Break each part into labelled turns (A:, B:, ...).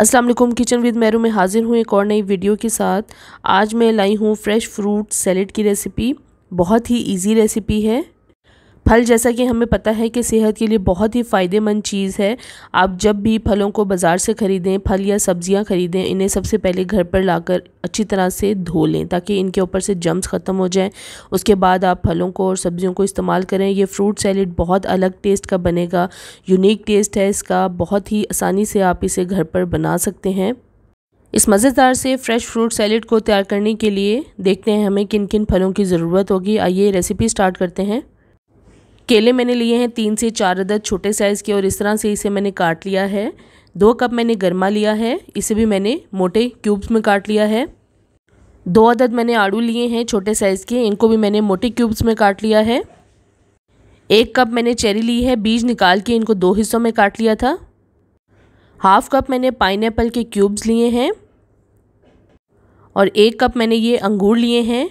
A: अस्सलाम वालेकुम kitchen with मेरू में हाजिर हूँ एक और नई वीडियो के साथ आज मैं लाई हूँ फ्रेश फ्रूट सैलड की रेसिपी बहुत ही इजी रेसिपी है फल जैसा कि हमें पता है कि सेहत के लिए बहुत ही फ़ायदेमंद चीज़ है आप जब भी फलों को बाज़ार से ख़रीदें फल या सब्ज़ियाँ ख़रीदें इन्हें सबसे पहले घर पर लाकर अच्छी तरह से धो लें ताकि इनके ऊपर से जम्स ख़त्म हो जाएं उसके बाद आप फलों को और सब्ज़ियों को इस्तेमाल करें ये फ्रूट सैलड बहुत अलग टेस्ट का बनेगा यूनिक टेस्ट है इसका बहुत ही आसानी से आप इसे घर पर बना सकते हैं इस मज़ेदार से फ्रेश फ्रूट सैलड को तैयार करने के लिए देखते हैं हमें किन किन फलों की ज़रूरत होगी आइए रेसिपी स्टार्ट करते हैं केले मैंने लिए हैं तीन से चार अदद छोटे साइज़ के और इस तरह से इसे मैंने काट लिया है दो कप मैंने गरमा लिया है इसे भी मैंने मोटे क्यूब्स में काट लिया है दो अदद मैंने आड़ू लिए हैं छोटे साइज़ के इनको भी मैंने मोटे क्यूब्स में काट लिया है एक कप मैंने चेरी ली है बीज निकाल के इनको दो हिस्सों में काट लिया था हाफ कप मैंने पाइन के क्यूब्स लिए हैं और एक कप मैंने ये अंगूर लिए हैं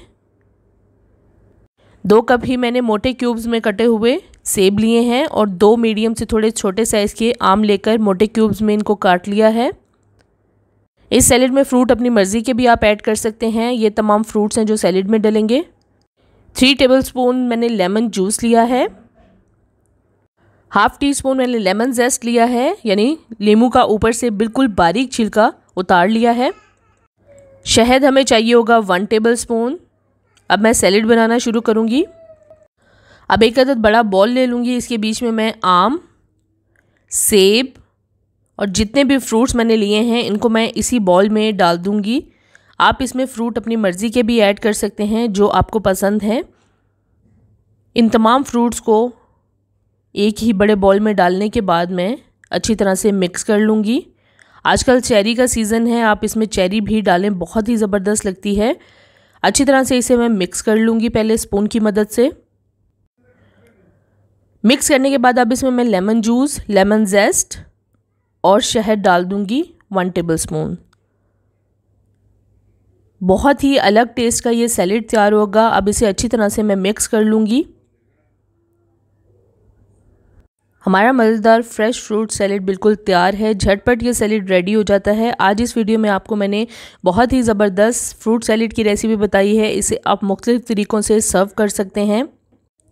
A: दो कप ही मैंने मोटे क्यूब्स में कटे हुए सेब लिए हैं और दो मीडियम से थोड़े छोटे साइज़ के आम लेकर मोटे क्यूब्स में इनको काट लिया है इस सैलेड में फ्रूट अपनी मर्ज़ी के भी आप ऐड कर सकते हैं ये तमाम फ्रूट्स हैं जो सैलड में डलेंगे थ्री टेबल स्पून मैंने लेमन जूस लिया है हाफ़ टी स्पून मैंने लेमन जेस्ट लिया है यानी लेमू का ऊपर से बिल्कुल बारीक छिलका उतार लिया है शहद हमें चाहिए होगा वन टेबल स्पून अब मैं सैलड बनाना शुरू करूँगी अब एक अदद बड़ा बॉल ले लूँगी इसके बीच में मैं आम सेब और जितने भी फ्रूट्स मैंने लिए हैं इनको मैं इसी बॉल में डाल दूँगी आप इसमें फ़्रूट अपनी मर्ज़ी के भी ऐड कर सकते हैं जो आपको पसंद है इन तमाम फ्रूट्स को एक ही बड़े बॉल में डालने के बाद मैं अच्छी तरह से मिक्स कर लूँगी आजकल चेरी का सीज़न है आप इसमें चेरी भी डालें बहुत ही ज़बरदस्त लगती है अच्छी तरह से इसे मैं मिक्स कर लूँगी पहले स्पून की मदद से मिक्स करने के बाद अब इसमें मैं लेमन जूस लेमन जेस्ट और शहद डाल दूँगी वन टेबल स्पून बहुत ही अलग टेस्ट का ये सैलेड तैयार होगा अब इसे अच्छी तरह से मैं मिक्स कर लूँगी हमारा मज़ेदार फ्रेश फ्रूट सैलेड बिल्कुल तैयार है झटपट ये सैलेड रेडी हो जाता है आज इस वीडियो में आपको मैंने बहुत ही ज़बरदस्त फ्रूट सैलेड की रेसिपी बताई है इसे आप मुख्तलिफ़ तरीक़ों से सर्व कर सकते हैं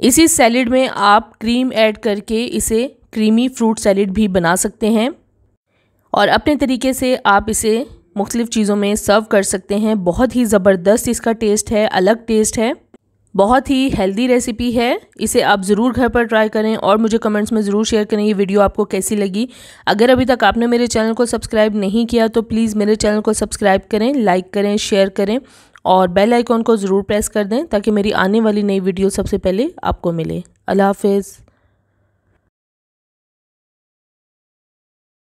A: इसी सैलेड में आप क्रीम ऐड करके इसे क्रीमी फ्रूट सैलेड भी बना सकते हैं और अपने तरीके से आप इसे मुख्तलिफ़ चीज़ों में सर्व कर सकते हैं बहुत ही ज़बरदस्त इसका टेस्ट है अलग टेस्ट है बहुत ही हेल्दी रेसिपी है इसे आप ज़रूर घर पर ट्राई करें और मुझे कमेंट्स में ज़रूर शेयर करें ये वीडियो आपको कैसी लगी अगर अभी तक आपने मेरे चैनल को सब्सक्राइब नहीं किया तो प्लीज़ मेरे चैनल को सब्सक्राइब करें लाइक करें शेयर करें और बेल आइकॉन को ज़रूर प्रेस कर दें ताकि मेरी आने वाली नई वीडियो सबसे पहले आपको मिले अल्लाह हाफिज़